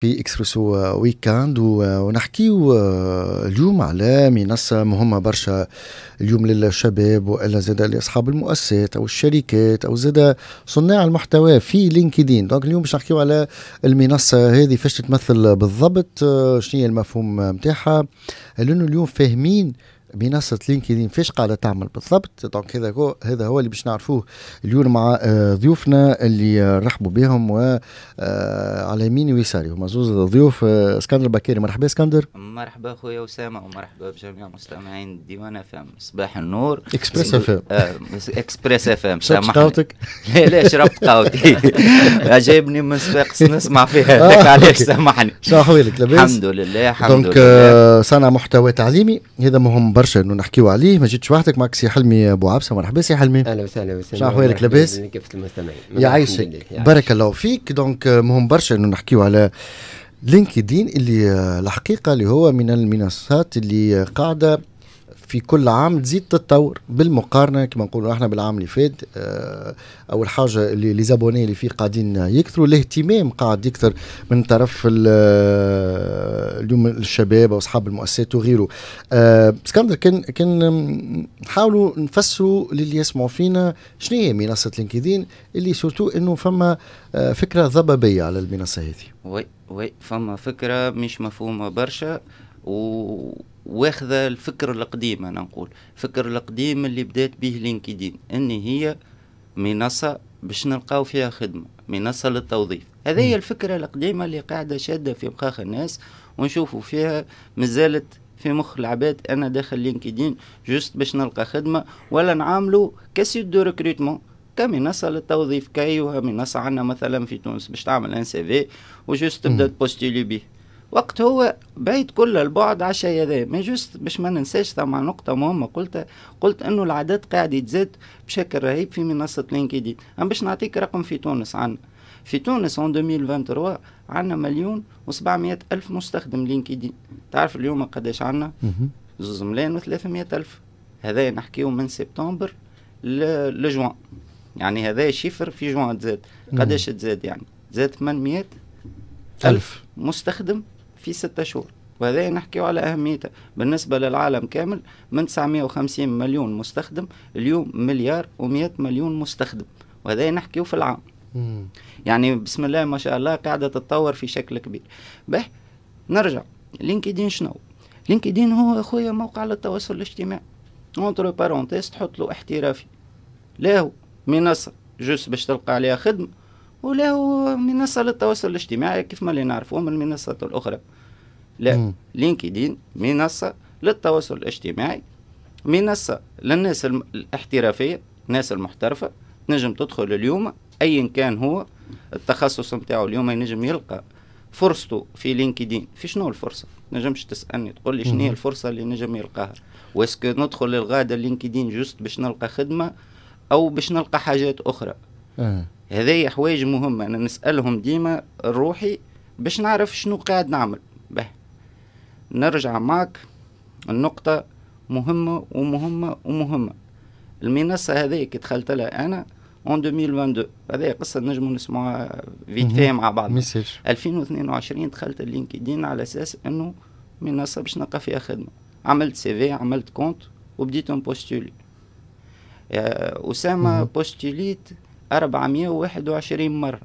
في اكسبريسو ويكاند ونحكيو آه، اليوم على منصه مهمه برشا اليوم للشباب والا زاد لاصحاب المؤسسات او الشركات او زاد صناع المحتوى في لينكدين دونك اليوم باش نحكيو على المنصه هذه فاش تتمثل بالضبط آه، شنو هي المفهوم نتاعها لانه اليوم فاهمين منصه لينكدين فاش قاعده تعمل بالضبط دونك هذا هو هذا هو اللي باش نعرفوه اليوم مع آه، ضيوفنا اللي رحبوا بهم و آه، على يميني ويساري هما زوز ضيوف آه، اسكندر بكيري مرحبا اسكندر مرحبا خويا اسامه ومرحبا بجميع مستمعين ديوان اف ام صباح النور اكسبريس اف ام اكسبريس اف ام شربت قهوتك؟ لا لا شربت قهوتي جايبني من سباق نسمع فيها هذاك علاش سامحني شنو احوالك لاباس؟ الحمد لله الحمد لله دونك صانع محتوى تعليمي هذا مهم برشا انه نحكيو عليه ما جيتش وحدك معك سي حلمي ابو عبسه مرحبا سي حلمي اهلا وسهلا وسهلا شنو احوالك لاباس؟ كيف المستمعين يعيشك بارك الله فيك دونك مهم برشا انه نحكيو على لينكدين اللي آه، الحقيقه اللي هو من المنصات اللي قاعده في كل عام تزيد تتطور بالمقارنه كما نقولوا احنا بالعام اللي فات آه، اول حاجه اللي لي زابوني اللي فيه قاعدين يكثروا الاهتمام قاعد يكثر من طرف آه، اليوم الشباب واصحاب المؤسسات وغيره اسكندر آه، كان كان نحاولوا نفسروا للي يسمعوا فينا شنو هي منصه لينكدين اللي سورتو انه فما فكره ضبابيه على المنصه هذه وي وي فما فكره مش مفهومه برشا و واخذة الفكر القديم أنا نقول الفكر القديم اللي بدات به لينكدين أن هي منصة باش نلقاو فيها خدمة منصة للتوظيف هذه هي الفكرة القديمة اللي قاعدة شادة في مخاخ الناس ونشوفوا فيها مازالت في مخ العباد انا داخل لينكدين جوست باش نلقى خدمه ولا نعاملو كسيت دو ريكروتمون كمنصه للتوظيف كايوها منصه عندنا مثلا في تونس باش تعمل ان سي في وجوست تبدا تبوستيلي بيه وقت هو بعيد كل البعد الشيء هذا ما جوست باش ما ننساش ثم نقطة مهمة قلت قلت انه العدد قاعد يتزاد بشكل رهيب في منصة لينكدين اما باش نعطيك رقم في تونس عنا في تونس ان 2023 عندنا مليون و700 الف مستخدم لينكدين تعرف اليوم قداش عندنا زوز ملايين و300 الف هذا نحكيه من سبتمبر لجوان يعني هذا شفر في جوان تزاد قداش تزاد يعني تزاد 800 ألف مستخدم في ستة شهور وهذا نحكيو على أهميته بالنسبة للعالم كامل من 950 مليون مستخدم اليوم مليار و100 مليون مستخدم وهذا نحكيو في العام يعني بسم الله ما شاء الله قاعدة تتطور في شكل كبير به نرجع لينكدين شنو لينكدين هو أخويا موقع للتواصل الاجتماعي اونتر بارونتيس تحط له احترافي لا هو منصة جوست باش تلقى عليها خدمة وله منصة للتواصل الاجتماعي كيف ما اللي نعرفوه من المنصات الأخرى لا لينكدين منصة للتواصل الاجتماعي منصة للناس الاحترافية الناس المحترفة نجم تدخل اليوم أيا كان هو التخصص نتاعو اليوم ينجم يلقى فرصته في لينكدين في شنو الفرصه نجمش تسالني تقول لي شنو هي الفرصه اللي نجم يلقاها واسكو ندخل للغاده لينكدين جوست باش نلقى خدمه او باش نلقى حاجات اخرى آه. هذه حوايج مهمه انا نسالهم ديما روحي باش نعرف شنو قاعد نعمل به نرجع معك النقطة مهمة ومهمة ومهمة المنصة هذه كي دخلت لها أنا اون 2022 هذه قصة نجم نسمعها فيت فيها مع بعض ميسيج 2022 دخلت اللينكدين على أساس أنه منصة باش نلقى فيها خدمة عملت سي في عملت كونت وبديت نبوستولي آه، أسامة بوستوليت 421 وواحد وعشرين مرة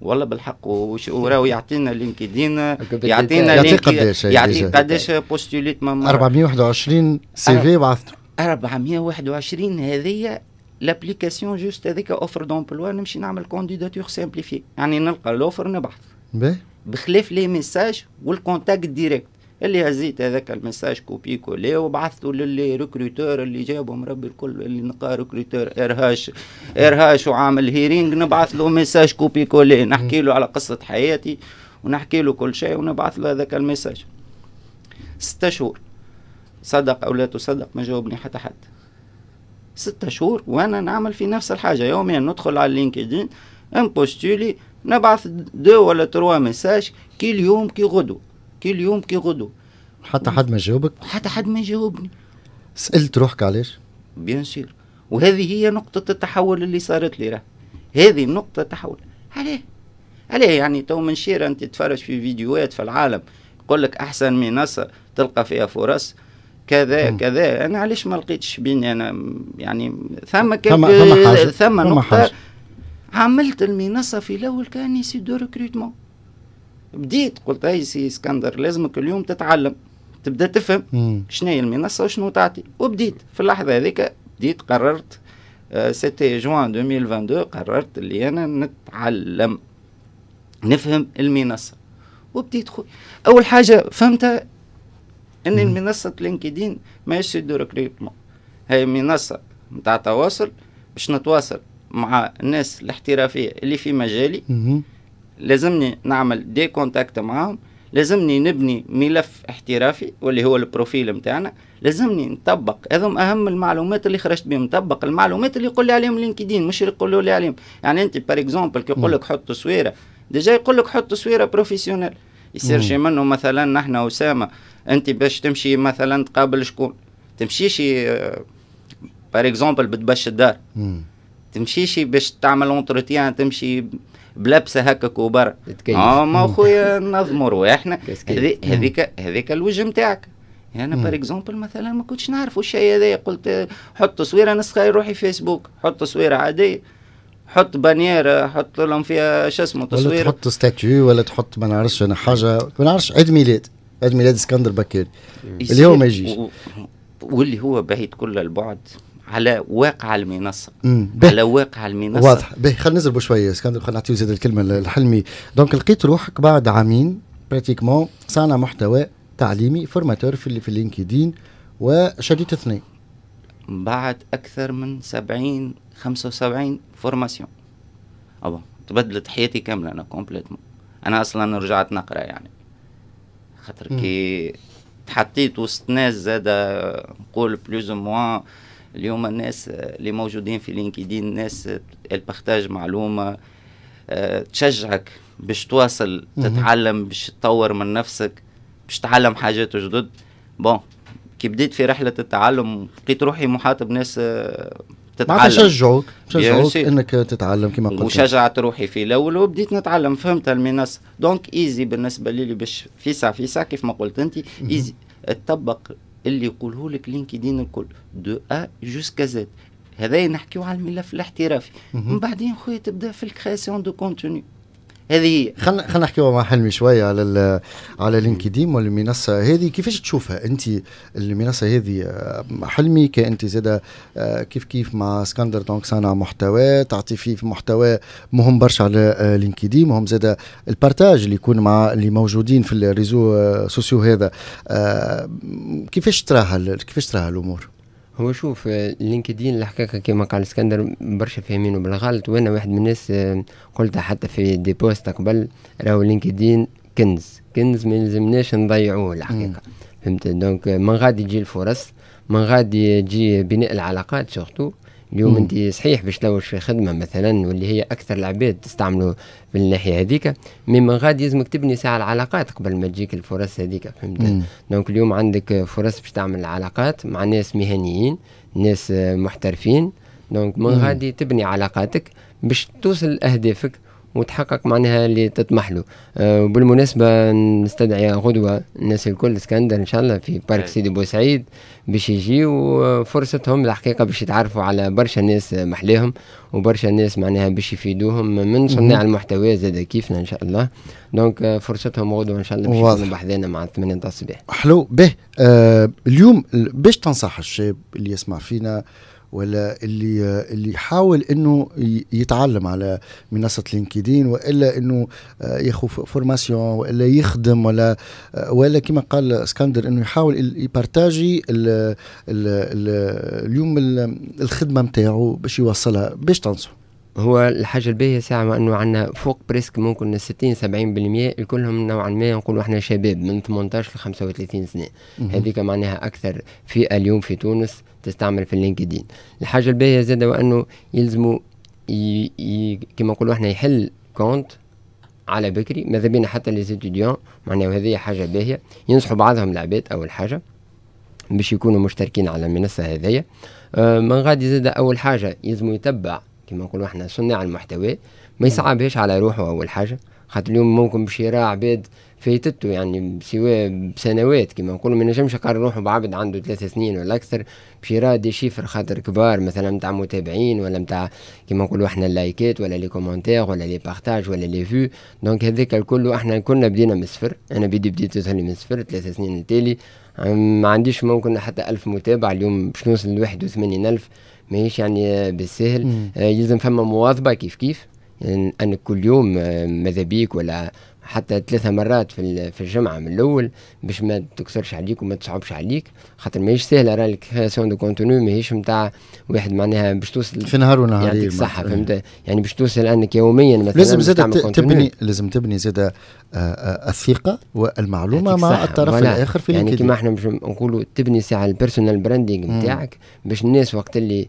والله بالحق وراه يعطينا لينكدين يعطينا يعطي قداش بوستوليت قداش 421 سي في بعثته 421 هذه لابليكاسيون جوست هذيك اوفر دومبلوا نمشي نعمل كونديداتور سامبليفي يعني نلقى الاوفر نبحث بخلاف لي ميساج والكونتاكت ديريكت اللي هزيت هذاك المساج كوبي كولي وبعثته للي ريكروتور اللي جابهم ربي الكل اللي نقى ريكروتور ارهاش ارهاش وعامل هيرينج نبعث له مساج كوبي كولي نحكي له على قصه حياتي ونحكي له كل شيء ونبعث له هذاك المساج ستة شهور صدق او لا تصدق ما جاوبني حتى حد ستة شهور وانا نعمل في نفس الحاجه يوميا ندخل على لينكدين امبوستولي نبعث دو ولا تروا مساج كي اليوم كي غدو كي اليوم كي غدو حتى حد ما جاوبك حتى حد ما جاوبني سالت روحك علاش بيان سير وهذه هي نقطة التحول اللي صارت لي راه هذه نقطة تحول عليه عليه يعني تو من شير أنت تتفرج في فيديوهات في العالم يقول لك أحسن منصة تلقى فيها فرص كذا م. كذا أنا علاش ما لقيتش بيني أنا يعني ثم ثم ثم, ثم نقطة حاجة. عملت المنصة في الأول كأني سي دو ريكروتمون بديت قلت اي سي اسكندر لازمك اليوم تتعلم تبدا تفهم شنو هي المنصه وشنو تعطي وبديت في اللحظه هذيك بديت قررت آه، سيتي جوان 2022 قررت اللي انا نتعلم نفهم المنصه وبديت خويا اول حاجه فهمتها ان المنصه لينكدين ماهيش دور ريكريتمون هي منصه نتاع تواصل باش نتواصل مع الناس الاحترافيه اللي في مجالي لازمني نعمل دي كونتاكت معاهم لازمني نبني ملف احترافي واللي هو البروفيل متاعنا لازمني نطبق هذم اهم المعلومات اللي خرجت بهم نطبق المعلومات اللي يقول لي عليهم لينكدين مش يقولوا لي عليهم يعني انت بار اكزومبل كي يقول لك حط تصويره ديجا يقول لك حط تصويره بروفيسيونيل يصير شي منه مثلا نحن اسامه انت باش تمشي مثلا تقابل شكون شي بار اكزومبل بتبش الدار شي باش تعمل اونتروتيان تمشي بلبسه هكا كبار اه ما خويا نظموا رواحنا هذيك هذيك الوجه نتاعك يعني انا بار اكزومبل مثلا ما كنتش نعرف الشيء هذا قلت حط تصويره نسخه روحي فيسبوك حط تصويره عاديه حط بانيير حط لهم فيها شو اسمه تصوير ولا تحط ستاتيو ولا تحط ما نعرفش انا حاجه ما نعرفش عيد ميلاد عيد ميلاد اسكندر بكير اليوم ما يجيش واللي هو بعيد كل البعد على واقع المنصه على واقع المنصه واضح به خلينا نزربوا شويه اسكندر خلينا نعطيو زاد الكلمه لحلمي دونك لقيت روحك بعد عامين براتيكمون صانع محتوى تعليمي فورماتور في في لينكدين وشديد اثنين بعد اكثر من 70 75 فورماسيون ابا تبدلت حياتي كامله انا كومبليتمون انا اصلا رجعت نقرا يعني خاطر كي تحطيت وسط ناس زاده نقول بلوز موان اليوم الناس آه، اللي موجودين في لينكدين ناس آه، البختاج معلومه آه، تشجعك باش تواصل تتعلم باش تطور من نفسك باش تتعلم حاجات جدد بون كي بديت في رحله التعلم لقيت روحي محاط بناس تتعلم معناتها شجعوك شجعوك انك تتعلم كما قلت وشجعت روحي في الاول وبديت نتعلم فهمت المنصه دونك ايزي بالنسبه لي باش فيسع فيسع كيف ما قلت انت ايزي تطبق اللي يقوله لك لينكدين الكل دو ا جوسكا زد هذايا نحكيو على الملف الاحترافي من بعدين خويا تبدا في الكرياسيون دو كونتوني هذه خلينا خلينا نحكيو مع حلمي شويه على على لينكدين والمنصه هذه كيفاش تشوفها انت المنصه هذه آه، حلمي كانت زاده آه، كيف كيف مع اسكندر دونك صانع محتوى تعطي فيه في محتوى مهم برشا على آه، لينكدين مهم زاده البارتاج اللي يكون مع اللي موجودين في الريزو سوسيو هذا كيفاش تراها كيفاش تراها الامور؟ هو شوف آه، لينكدين الحقيقة كما قال اسكندر برشا فاهمينه بالغلط وانا واحد من الناس آه، قلتها حتى في دي بوست قبل راهو لينكدين كنز كنز ما يلزمناش نضيعوه الحقيقة فهمت دونك آه، من غادي تجي الفرص من غادي تجي بناء العلاقات سورتو اليوم انت صحيح باش تلوج في خدمه مثلا واللي هي اكثر العباد تستعملوا من الناحيه هذيك مي من غادي يلزمك تبني ساعه العلاقات قبل ما تجيك الفرص هذيك فهمت دونك اليوم عندك فرص باش تعمل علاقات مع ناس مهنيين ناس محترفين دونك من غادي تبني علاقاتك باش توصل لاهدافك وتحقق معناها اللي تطمح له آه بالمناسبة نستدعي غدوة الناس الكل اسكندر إن شاء الله في بارك أيوة. سيدي بوسعيد باش يجي وفرصتهم الحقيقة باش يتعرفوا على برشا ناس محليهم وبرشا ناس معناها باش يفيدوهم من صناع المحتوى زاد كيفنا إن شاء الله دونك آه، فرصتهم غدوة إن شاء الله باش يكونوا بحذانا مع 8 نتاع الصباح حلو به آه اليوم باش تنصح الشاب اللي يسمع فينا آه ولا اللي اللي يحاول انه يتعلم على منصه لينكدين والا انه آه، ياخذ فورماسيون والا يخدم ولا آه، ولا كما قال اسكندر انه يحاول يبارتاجي اليوم الخدمه نتاعو باش يوصلها باش تنصح هو الحاجه الباهيه ساعه انه عندنا فوق بريسك ممكن 60 70% الكلهم نوعا ما نقولوا احنا شباب من 18 ل 35 سنه هذيك معناها اكثر فئه اليوم في تونس تستعمل في اللينكدين الحاجه الباهيه زاد وانه يلزموا ي... ي... كما نقولوا احنا يحل كونت على بكري ماذا بينا حتى لي ستوديون معناها وهذه حاجه باهيه ينصحوا بعضهم العباد اول حاجه باش يكونوا مشتركين على المنصه هذيا آه من غادي زاد اول حاجه يلزموا يتبع كما نقولوا احنا صناع المحتوى ما يصعبهاش على روحه اول حاجه خاطر اليوم ممكن باش يرى عباد فايتته يعني سواء بسنوات كما نقول ما نجمش قرر روحه بعبد عنده ثلاث سنين ولا اكثر باش يرى دي شيفر خاطر كبار مثلا نتاع متابعين ولا نتاع كما نقولوا احنا اللايكات ولا لي كومونتير ولا لي بارتاج ولا لي فيو دونك هذاك الكل احنا كنا بدينا من الصفر انا بدي بديت تظهر من الصفر ثلاث سنين التالي ما عنديش ممكن حتى ألف متابع اليوم باش نوصل لواحد وثمانين ألف ماهيش يعني بالسهل آه، يلزم فما مواظبه كيف كيف انك كل يوم آه، ماذا بيك ولا حتى ثلاثة مرات في في الجمعة من الأول باش ما تكسرش عليك وما تصعبش عليك خاطر ماهيش سهلة راه الكرياسيون دو كونتوني ماهيش نتاع واحد معناها باش توصل في نهار ونهار يعطيك الصحة إيه. فهمت يعني باش توصل أنك يوميا مثلا لازم زاد تبني لازم تبني زاد آه، آه، الثقة والمعلومة مع الطرف ولا. الآخر في يعني كيما احنا نقولوا تبني ساعة البيرسونال براندينغ نتاعك باش الناس وقت اللي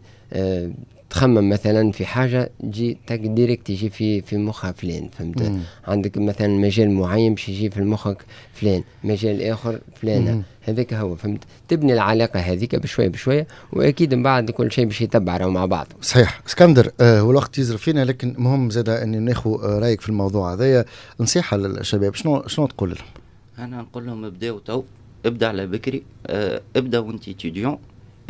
تخمم مثلا في حاجه تجي تك ديريكت تجي في في مخها فلان فهمت مم. عندك مثلا مجال معين باش يجي في مخك فلان مجال اخر فلانه هذاك هو فهمت تبني العلاقه هذيك بشويه بشويه واكيد من بعد كل شيء باش يتبع راهو مع بعض صحيح اسكندر آه والوقت يزرف فينا لكن مهم زاد اني ناخذ آه رايك في الموضوع هذايا نصيحه للشباب شنو شنو تقول لهم انا نقول لهم ابداو تو ابدا على بكري آه ابدا وانت تيديون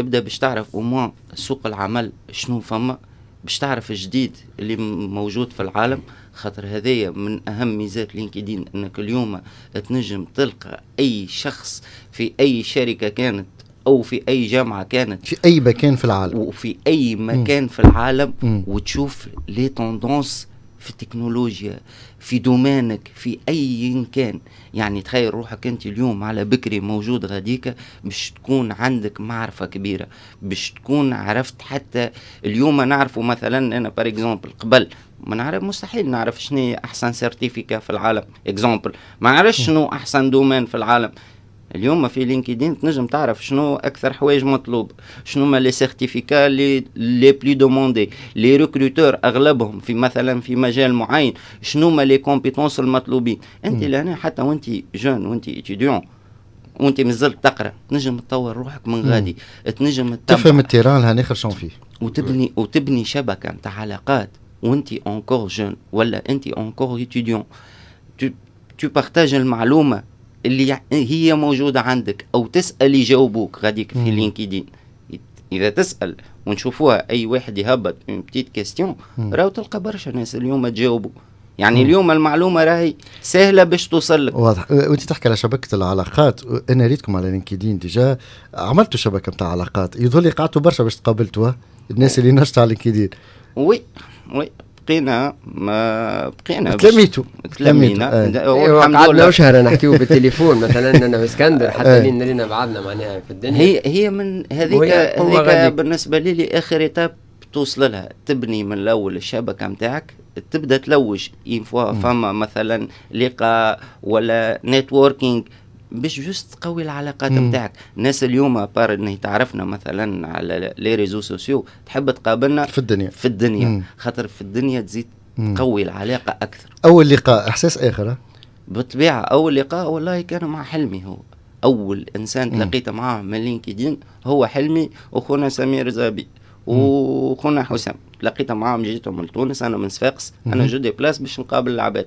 ابدا باش تعرف اوموان سوق العمل شنو فما باش تعرف الجديد اللي موجود في العالم خاطر هذايا من اهم ميزات لينكدين انك اليوم تنجم تلقى اي شخص في اي شركه كانت او في اي جامعه كانت في اي مكان في العالم وفي اي مكان م. في العالم م. وتشوف لي توندونس في التكنولوجيا في دومانك في اي كان يعني تخيل روحك انت اليوم على بكري موجود غاديك باش تكون عندك معرفه كبيره باش تكون عرفت حتى اليوم نعرفه مثلا انا بار اكزومبل قبل ما نعرف مستحيل نعرف شنو احسن سيرتيفيكا في العالم اكزومبل ما نعرفش شنو احسن دومين في العالم اليوم في لينكدين تنجم تعرف شنو اكثر حوايج مطلوب شنو ما لي سيرتيفيكا لي لي بلي دوموندي لي ريكروتور اغلبهم في مثلا في مجال معين شنو ما لي كومبيتونس المطلوبين انت لهنا حتى وانت جون وانت اتيديون وانت مازلت تقرا تنجم تطور روحك من غادي تنجم تفهم التيران هاني الاخر شنو فيه وتبني وتبني شبكه نتاع علاقات وانت اونكور جون ولا انت اونكور اتيديون تو بارتاج المعلومه اللي هي موجوده عندك او تسال يجاوبوك غاديك في لينكدين اذا تسال ونشوفوها اي واحد يهبط اون بتيت كيستيون راهو تلقى برشا ناس اليوم تجاوبوا يعني مم. اليوم المعلومه راهي سهله باش توصل لك واضح أه، وانت تحكي على شبكه العلاقات أه، انا ريتكم على لينكدين ديجا عملتوا شبكه نتاع علاقات يظهر لي قعدتوا برشا باش تقابلتوا الناس اللي نشطوا على لينكدين وي وي بقينا ما بقينا تلميتو تلمينا ايوه آه. إيه، قعدنا شهر نحكيو بالتليفون مثلا انا واسكندر حتى لين آه. لينا بعضنا معناها في الدنيا هي هي من هذيك هذيك بالنسبه لي اخر ايتاب توصل لها تبني من الاول الشبكه نتاعك تبدا تلوج اين فما مثلا لقاء ولا نتوركينج باش جوست تقوي العلاقات نتاعك الناس اليوم بار انه تعرفنا مثلا على لي ريزو سوسيو تحب تقابلنا في الدنيا في الدنيا مم. خاطر في الدنيا تزيد تقوي العلاقه اكثر اول لقاء احساس اخر بالطبيعه اول لقاء والله كان مع حلمي هو اول انسان تلاقيت معاه من لينكدين هو حلمي وخونا سمير زابي وخونا حسام تلاقيت معاهم جيتهم لتونس انا من صفاقس انا جو دي بلاس باش نقابل العباد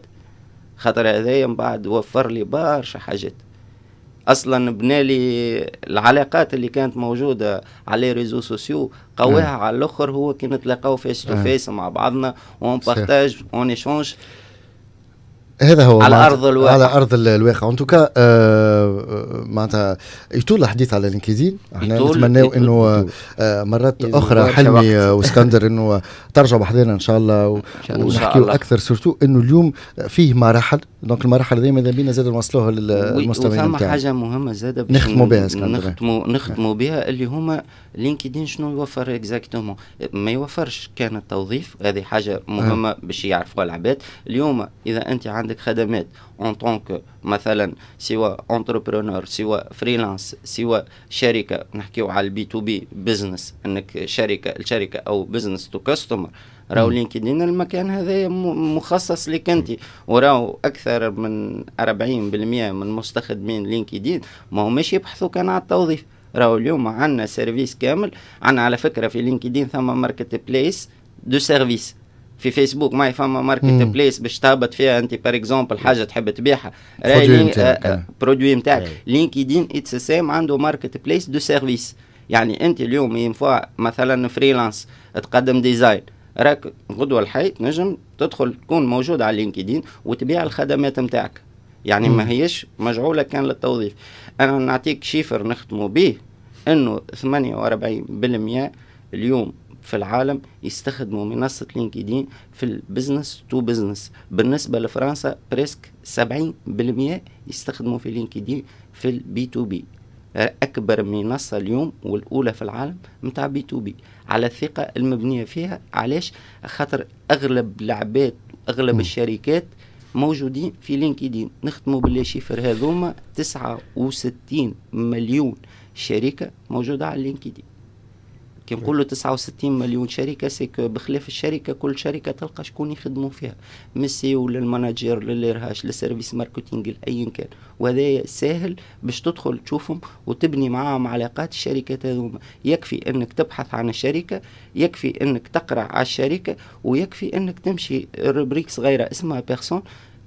خاطر هذايا من بعد وفر لي برشا حاجات اصلا بنالي العلاقات اللي كانت موجوده على ريزو سوسيو قواها على الاخر هو كي نتلاقاو فيس تو فيس مع بعضنا اون بارتاج اون ايشونج هذا هو على ارض الواقع على ارض الواقع ان توكا آه،, آه معناتها يطول الحديث على لينكدين احنا نتمناو انه آه مرات اخرى حلمي واسكندر انه ترجعوا بحذانا ان شاء الله ونحكيو اكثر سورتو انه اليوم فيه مراحل دونك المراحل هذه ماذا بينا زاد نوصلوها للمستمعين وثم حاجه مهمه زاد نختموا بها نختموا نختموا آه. بها اللي هما لينكدين شنو يوفر اكزاكتومون ما يوفرش كان التوظيف هذه حاجه مهمه آه. باش يعرفوها العباد اليوم اذا انت عندك عندك خدمات اون طونك مثلا سواء انتربرونور سواء فريلانس سواء شركه نحكيو على البي تو بي بزنس انك شركه الشركه او بزنس تو كاستمر راهو لينكدين المكان هذا مخصص لك انت وراهو اكثر من 40% من مستخدمين لينكدين ما هماش يبحثوا كان على التوظيف راهو اليوم عندنا سيرفيس كامل عندنا على فكره في لينكدين ثم ماركت بليس دو سيرفيس في فيسبوك ما فما ماركت بليس باش تهبط فيها انت بار اكزومبل حاجه تحب تبيعها برودوي نتاعك لينكدين اتس سيم عنده ماركت بليس دو سيرفيس يعني انت اليوم ينفع مثلا فريلانس تقدم ديزاين راك غدوه الحي نجم تدخل تكون موجود على لينكدين وتبيع الخدمات نتاعك يعني ما هيش مجعوله كان للتوظيف انا نعطيك شيفر نختموا به انه 48% اليوم في العالم يستخدموا منصة لينكدين في البزنس تو بزنس بالنسبة لفرنسا بريسك 70% يستخدموا في لينكدين في البي تو بي آه، أكبر منصة اليوم والأولى في العالم متاع بي تو بي على الثقة المبنية فيها علاش خاطر أغلب العباد أغلب م. الشركات موجودين في لينكدين نختموا باللي شيفر هذوما 69 مليون شركة موجودة على لينكدين كي نقولوا 69 مليون شركه سي بخلاف الشركه كل شركه تلقى شكون يخدموا فيها من الماناجير للمانجر للارهاش للسيرفيس ماركتينغ لاي كان وهذا ساهل باش تدخل تشوفهم وتبني معاهم علاقات الشركات هذوما يكفي انك تبحث عن الشركه يكفي انك تقرا على الشركه ويكفي انك تمشي ربريك صغيره اسمها بيرسون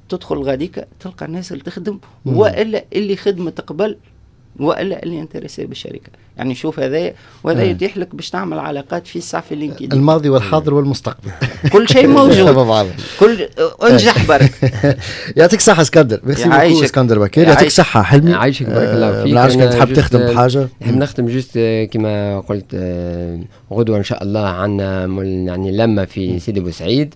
تدخل غاديك تلقى الناس اللي تخدم والا اللي خدمت قبل والا اللي انتريسي بالشركه يعني شوف هذا وهذا آه. يتيح لك باش تعمل علاقات في الساعه في لينكدين الماضي والحاضر إيه. والمستقبل كل شيء موجود كل انجح إيه. برك يعطيك صحه اسكندر ميرسي بوكو اسكندر بكير يعطيك صحه حلمي يعيشك بارك الله آه، فيك ما عرفتش كنت حاب تخدم بحاجه نحب نخدم جوست آه، كما قلت آه، غدوه ان شاء الله عندنا يعني لما في سيدي بوسعيد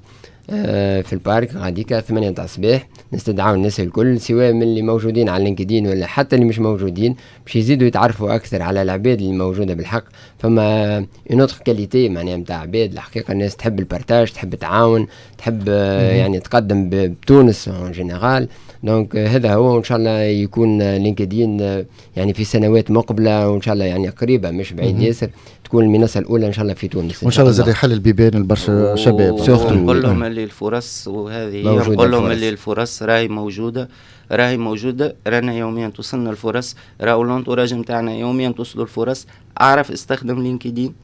آه، في البارك هذيك 8 تاع الصباح نستدعوا الناس الكل سواء من اللي موجودين على لينكدين ولا حتى اللي مش موجودين باش يزيدوا يتعرفوا اكثر على العباد اللي موجوده بالحق فما اون اوتر كاليتي معناها نتاع عباد الحقيقه الناس تحب البارتاج تحب تعاون تحب آه، يعني تقدم بتونس اون جينيرال دونك هذا هو وان شاء الله يكون لينكدين آه، يعني في سنوات مقبله وان شاء الله يعني قريبه مش بعيد ياسر تكون المنصه الاولى ان شاء الله في تونس وان شاء الله زاد يحل البيبان لبرشا شباب نقول لهم اللي الفرص وهذه نقول لهم اللي الفرص راهي موجوده راهي موجوده رانا يوميا توصلنا الفرص راهو لونتوراج نتاعنا يوميا توصلوا الفرص اعرف استخدم لينكدين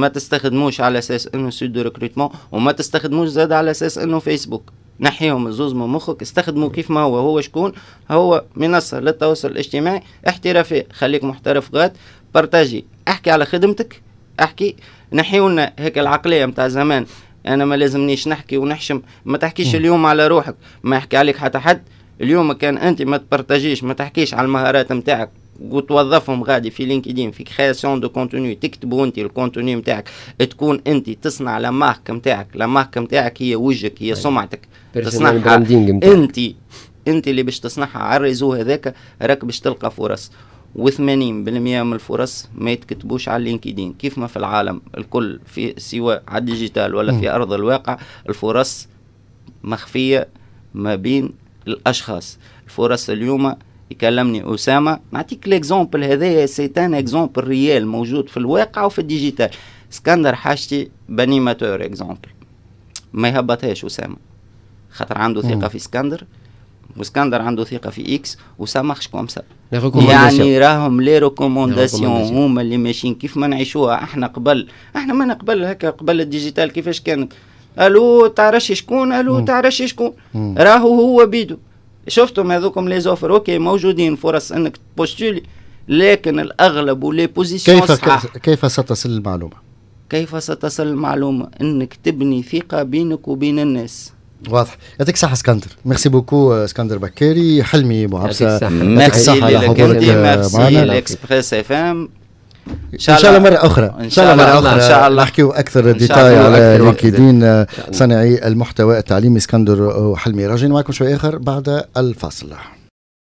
ما تستخدموش على اساس انه سود ريكروتمون وما تستخدموش زاد على اساس انه فيسبوك نحيهم الزوز من مخك استخدمه كيف ما هو هو شكون هو منصة للتواصل الاجتماعي احترافية خليك محترف غاد بارتاجي احكي على خدمتك احكي نحيونا هيك العقلية متاع زمان انا ما لازمنيش نحكي ونحشم ما تحكيش اليوم على روحك ما يحكي عليك حتى حد اليوم كان انت ما تبارتاجيش ما تحكيش على المهارات نتاعك وتوظفهم غادي في لينكدين في كرياسيون دو كونتوني تكتبوا انت الكونتوني نتاعك تكون انت تصنع لا مارك نتاعك لا مارك نتاعك هي وجهك هي أيوة. سمعتك تصنعها انت انت اللي باش تصنعها على الريزو هذاك راك باش تلقى فرص و80% من الفرص ما يتكتبوش على لينكدين كيف ما في العالم الكل في سواء على الديجيتال ولا في ارض الواقع الفرص مخفيه ما بين الاشخاص الفرص اليوم يكلمني اسامه نعطيك ليكزومبل هذايا سيتان اكزومبل ريال موجود في الواقع وفي الديجيتال اسكندر حاجتي بانيماتور اكزومبل ما يهبطهاش اسامه خاطر عنده ثقه في اسكندر واسكندر عنده ثقه في اكس وسا ماخش كوم سا يعني راهم لي ريكومونداسيون هما اللي ماشيين كيف ما نعيشوها احنا قبل احنا ما نقبل هكا قبل الديجيتال كيفاش كانت الو تعرفش شكون الو تعرفش شكون راهو هو بيدو شفتم هذوكم لي زوفر اوكي موجودين فرص انك تبوستولي لكن الاغلب ولي بوزيسيون كيف صحة. كيف ستصل المعلومه؟ كيف ستصل المعلومه؟ انك تبني ثقه بينك وبين الناس واضح يعطيك الصحه اسكندر ميرسي بوكو آه، اسكندر بكاري حلمي ابو عبسه يعطيك الصحه على حضورك آه، معنا الاكسبريس اف ام ان شاء الله مره اخرى ان شاء الله مره اخرى ان شاء الله نحكيو اكثر ديتاي على لينكدين صانعي المحتوى التعليمي اسكندر آه، وحلمي راجعين معكم شوي اخر بعد الفاصل